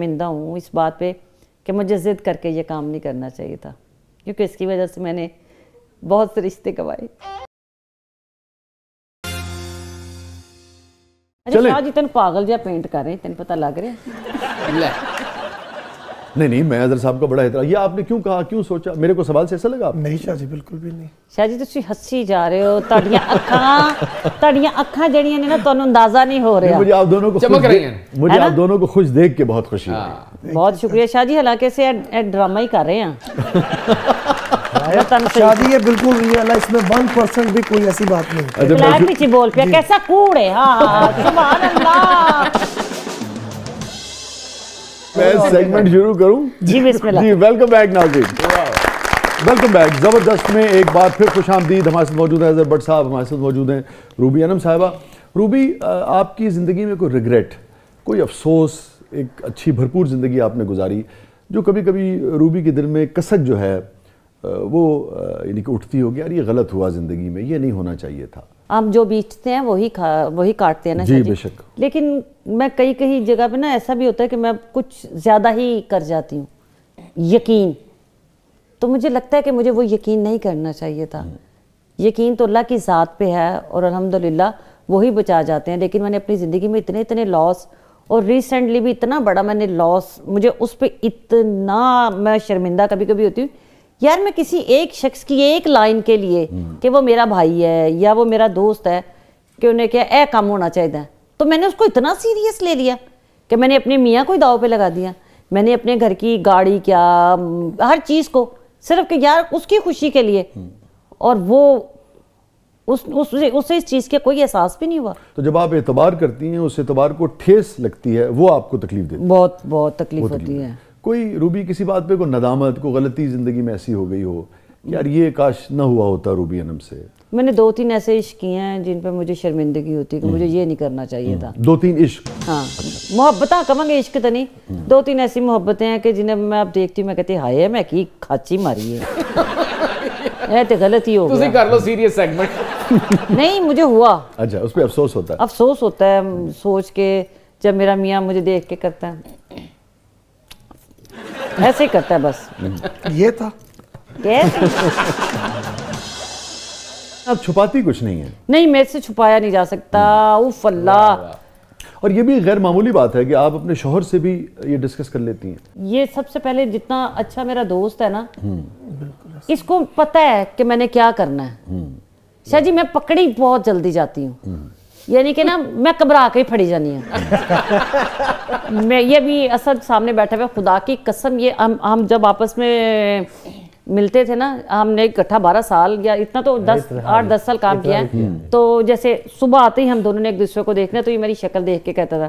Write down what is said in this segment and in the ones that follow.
मिंदा हूँ इस बात पे कि मुझे ज़िद करके ये काम नहीं करना चाहिए था क्योंकि इसकी वजह से मैंने बहुत से रिश्ते गवाए अच्छा तेन पागल जहा पेंट कर रहे तेन पता लग रहा नहीं नहीं मैं अदर साहब का बड़ा एतरा ये आपने क्यों कहा क्यों सोचा मेरे को सवाल से ऐसा लगा नहीं शाह जी बिल्कुल भी नहीं शाह जी तुम हसी जा रहे हो ਤੁਹਾਡੀਆਂ अखा ਤੁਹਾਡੀਆਂ ਅੱਖਾਂ ਜਿਹੜੀਆਂ ਨੇ ਨਾ ਤੁਹਾਨੂੰ ਅੰਦਾਜ਼ਾ नहीं हो ਰਿਹਾ मुझे आप दोनों को चमक रही हैं मुझे आप दोनों को खुश देख के बहुत खुशी हुई हाँ। बहुत शुक्रिया शाह जी हालांकि से ड्रामा ही कर रहे हैं हाँ, शादी है बिल्कुल रियल है इसमें वन परसेंट भी कोई ऐसी बात नहीं है अच्छा, बोल पिया कैसा कूड़ है हाँ, हाँ सुभान अल्लाह मैं सेगमेंट शुरू करूं जी बिस्मिल्लाह जी welcome back Nazim welcome back ज़बरदस्त में एक बार फिर खुश आमदीद हमारे साथ मौजूद है अजहर भट्ट साहब हमारे साथ मौजूद हैं रूबी अनम साहबा रूबी आपकी ज़िंदगी में कोई रिग्रेट कोई अफसोस एक अच्छी भरपूर ज़िंदगी आपने गुजारी जो कभी कभी रूबी के दिल में कसक जो है वो यानी कि उठती होगी यार ये गलत हुआ ज़िंदगी में ये नहीं होना चाहिए था हम जो बीचते हैं वही वही काटते हैं ना जी बेशक लेकिन मैं कई कई जगह पे ना ऐसा भी होता है कि मैं कुछ ज़्यादा ही कर जाती हूँ यकीन तो मुझे लगता है कि मुझे वो यकीन नहीं करना चाहिए था यकीन तो अल्लाह की ज़ात पे है और अल्हम्दुलिल्लाह वही बचा जाते हैं लेकिन मैंने अपनी ज़िंदगी में इतने इतने लॉस और रिसेंटली भी इतना बड़ा मैंने लॉस मुझे उस पर इतना मैं शर्मिंदा कभी कभी होती हूँ यार मैं किसी एक शख्स की एक लाइन के लिए हम्म। कि वो मेरा भाई है या वो मेरा दोस्त है कि उन्हें क्या ए काम होना चाहिए तो मैंने उसको इतना सीरियस ले लिया कि मैंने अपने मियाँ को ही दाव पे लगा दिया मैंने अपने घर की गाड़ी क्या हर चीज़ को सिर्फ कि यार उसकी खुशी के लिए हम्म। और वो उस उससे उससे इस चीज़ के कोई एहसास भी नहीं हुआ तो जब आप एतबार करती हैं उस एतबार को ठेस लगती है वो आपको तकलीफ देती है बहुत बहुत तकलीफ होती है कोई रूबी किसी बात पे कोई नदामत को गलती ज़िंदगी में ऐसी हो गई हो यार ये काश ना हुआ होता रूबी अनम से मैंने दो तीन ऐसे इश्क किए हैं जिन पर मुझे शर्मिंदगी होती है कि मुझे हम्म। ये नहीं करना चाहिए था हम्म। दो तीन इश्क हाँ अच्छा। मोहब्बत कहेंगे इश्क तो नहीं।, हम्म। दो तीन ऐसी मोहब्बतें हैं कि जिन्हें मैं आप देखती हूँ मैं कहती हाय है मैं की खाची मारी है ये तो गलत ही हो तुसी कर लो सीरियस सेगमेंट नहीं मुझे हुआ अच्छा उस पर अफसोस होता है अफसोस होता है सोच के जब मेरा मियाँ मुझे देख के करता है ऐसे ही करता है बस ये था आप छुपाती कुछ नहीं है नहीं मेरे से छुपाया नहीं जा सकता हम्म। उफ अल्लाह और ये भी गैर मामूली बात है कि आप अपने शोहर से भी ये डिस्कस कर लेती हैं ये सबसे पहले जितना अच्छा मेरा दोस्त है ना हम्म। इसको पता है कि मैंने क्या करना है हम्म। शाह जी मैं पकड़ी बहुत जल्दी जाती हूँ यानी कि ना मैं घबरा के ही फड़ी जानी हूँ मैं ये भी असद सामने बैठे हुए खुदा की कसम ये हम हम जब आपस में मिलते थे ना हमने इकट्ठा बारह साल या इतना तो दस आठ दस साल काम किया है तो जैसे सुबह आते ही हम दोनों ने एक दूसरे को देखना तो ये मेरी शक्ल देख के कहता था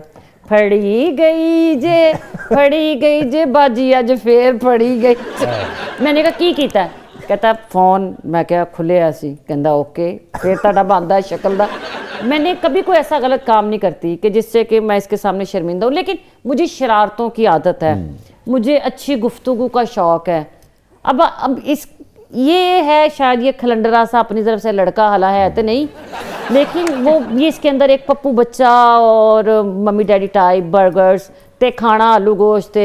फड़ी गई जे फड़ी गई जे बाजी अज फिर फड़ी गई मैंने कहा की कीता कहता फोन मैं क्या खुले ऐसी कहता ओके फिर ता बनता शक्ल का मैंने कभी कोई ऐसा गलत काम नहीं करती कि जिससे कि मैं इसके सामने शर्मिंदा हूँ लेकिन मुझे शरारतों की आदत है हम्म। मुझे अच्छी गुफ्तगु का शौक़ है अब अब इस ये है शायद ये खलंडरा सा अपनी तरफ से लड़का हला है तो नहीं लेकिन वो ये इसके अंदर एक पप्पू बच्चा और मम्मी डैडी टाइप बर्गर्स ते खाना आलू गोश्त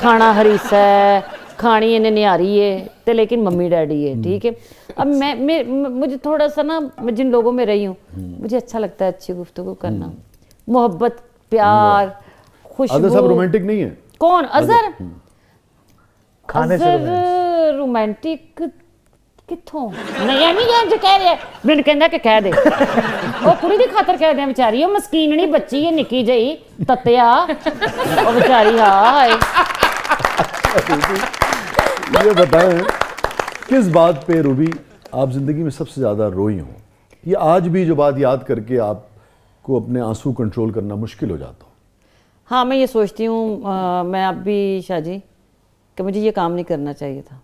खाना हरीसा है खानी इन्हें निहारी है तो लेकिन मम्मी डैडी है ठीक है अब मैं मे मुझे थोड़ा सा ना मैं जिन लोगों में रही हूँ मुझे अच्छा लगता है अच्छी गुफ्तु करना मोहब्बत प्यार खुश रोमांटिक नहीं है कौन अजहर खाने अजर, से ਰੋਮਾਂਟਿਕ ਕਿੱਥੋਂ ਨਹੀਂ ਐਵੇਂ ਜਾਂ ਜੇ ਕਹਿ ਰਿਹਾ ਮੈਨੂੰ ਕਹਿੰਦਾ ਕਿ ਕਹਿ ਦੇ ਉਹ ਕੁੜੀ ਦੀ ਖਾਤਰ ਕਹਿ ਦਿਆਂ ਵਿਚਾਰੀ ਉਹ ਮਸਕੀਨ ਨਹੀਂ ਬੱਚੀ ਹੈ ਨਿੱਕੀ ਜਈ ਤਤਿਆ ਉਹ ਵਿਚਾਰੀ ਹਾਏ ये बताएं किस बात पे रूबी आप ज़िंदगी में सबसे ज़्यादा रोई हो ये आज भी जो बात याद करके आपको अपने आंसू कंट्रोल करना मुश्किल हो जाता हाँ मैं ये सोचती हूँ मैं आप भी शाह जी कि मुझे ये काम नहीं करना चाहिए था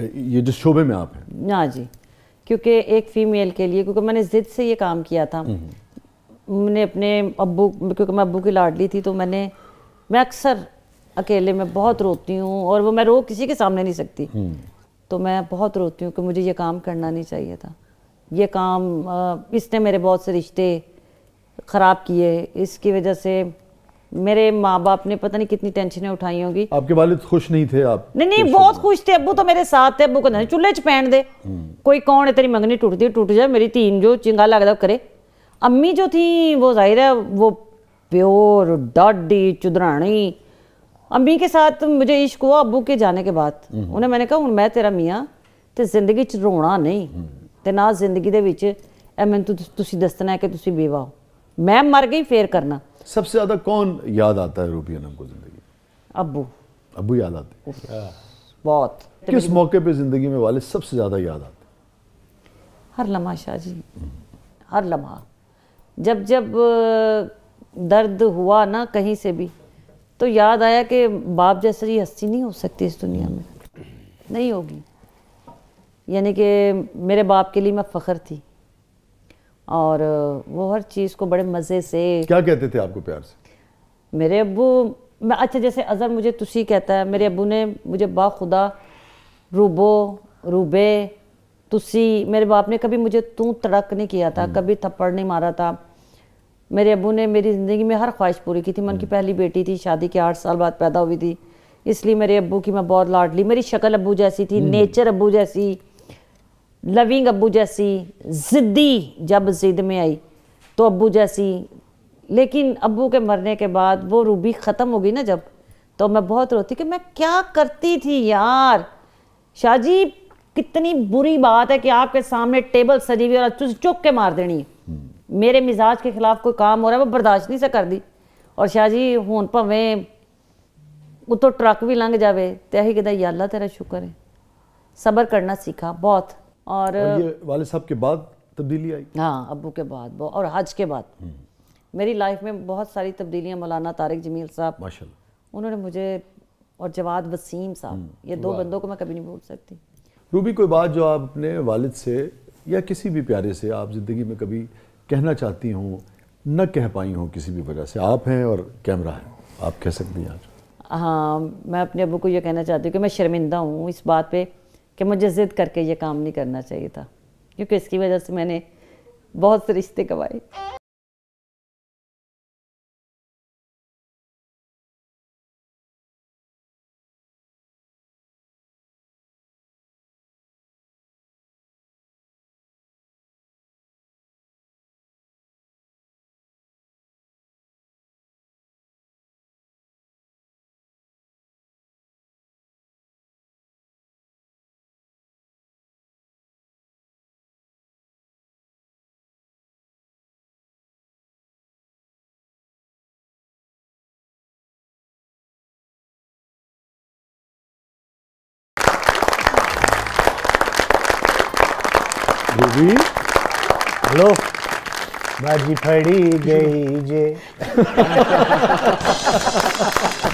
ये जिस शोबे में आप हैं ना जी क्योंकि एक फ़ीमेल के लिए क्योंकि मैंने ज़िद से ये काम किया था हम्म। मैंने अपने अबू क्योंकि मैं अबू की लाडली थी तो मैंने मैं अक्सर अकेले में बहुत रोती हूँ और वो मैं रो किसी के सामने नहीं सकती हम्म। तो मैं बहुत रोती हूँ कि मुझे ये काम करना नहीं चाहिए था ये काम इसने मेरे बहुत से रिश्ते ख़राब किए इसकी वजह से मेरे माँ बाप ने पता नहीं कितनी टेंशनें उठाई होगी आपके वालिद खुश नहीं थे आप नहीं नहीं बहुत खुश थे अबू तो मेरे साथ थे अबू कहते चूल्हे च पैन दे कोई कौन है तेरी मंगनी टूटती टूट जाए मेरी तीन जो चिंगा लगता करे अम्मी जो थी वो जाहिर है वो प्योर डाडी चुदरानी अम्मी के साथ मुझे इश्क हुआ अबू के जाने के बाद उन्हें मैंने कहा हूँ मैं तेरा मियाँ ਤੇ ਜ਼ਿੰਦਗੀ 'ਚ ਰੋਣਾ ਨਹੀਂ ਤੇ ਨਾ ਜ਼ਿੰਦਗੀ ਦੇ ਵਿੱਚ ਐ ਮੈਨੂੰ ਤੁਸੀਂ ਦੱਸਣਾ ਹੈ ਕਿ ਤੁਸੀਂ ਬੇਵਾ ਮੈਂ ਮਰ ਗਈ सबसे ज़्यादा कौन याद आता है रूबी अनम को ज़िंदगी अबू अबू याद आते बहुत तो किस मौके पे ज़िंदगी में वाले सबसे ज़्यादा याद आते हर लम्हा शाह जी हम्म। हर लम्हा जब जब दर्द हुआ ना कहीं से भी तो याद आया कि बाप जैसा ये हस्ती नहीं हो सकती इस दुनिया में नहीं होगी यानी कि मेरे बाप के लिए मैं फ़ख्र थी और वो हर चीज़ को बड़े मज़े से क्या कहते थे आपको प्यार से मेरे अबू मैं अच्छा जैसे अज़र मुझे तुसी कहता है मेरे अबू ने मुझे बाखुदा रूबो रूबे तुसी मेरे बाप ने कभी मुझे तू तड़क नहीं किया था हम्म। कभी थप्पड़ नहीं मारा था मेरे अबू ने मेरी ज़िंदगी में हर ख्वाहिश पूरी की थी मैं उनकी हम्म। पहली बेटी थी शादी के आठ साल बाद पैदा हुई थी इसलिए मेरे अबू की मैं बहुत लाडली मेरी शक्ल अबू जैसी थी हम्म। नेचर अबू जैसी लविंग अबू जैसी ज़िद्दी जब जिद में आई तो अबू जैसी लेकिन अबू के मरने के बाद वो रूबी ख़त्म हो गई ना जब तो मैं बहुत रोती कि मैं क्या करती थी यार शाह जी कितनी बुरी बात है कि आपके सामने टेबल सजी हुई और चुक के मार देनी है हम्म। मेरे मिजाज के ख़िलाफ़ कोई काम हो रहा है वो बर्दाश्त नहीं से कर दी और शाहजी हूँ भावें उतो ट्रक भी लंघ जाए तो यही कहता अल्लाह तेरा शुक्र है सब्र करना सीखा बहुत और, और ये वाले साहब के बाद तब्दीली आई हाँ अबू के बाद और हज के बाद हम्म। मेरी लाइफ में बहुत सारी तब्दीलियाँ मौलाना तारिक जमील साहब माशा उन्होंने मुझे और जवाद वसीम साहब हम्म, ये दो बंदों को मैं कभी नहीं भूल सकती रूबी कोई बात जो आप अपने वालिद से या किसी भी प्यारे से आप ज़िंदगी में कभी कहना चाहती हूँ न कह पाई हूँ किसी भी वजह से आप हैं और कैमरा है आप कह सकती हैं आज हाँ मैं अपने अबू को यह कहना चाहती हूँ कि मैं शर्मिंदा हूँ इस बात पर कि मुझे ज़िद करके ये काम नहीं करना चाहिए था क्योंकि इसकी वजह से मैंने बहुत से रिश्ते गवाए दीदी हेलो बाजी फड़ी गई जे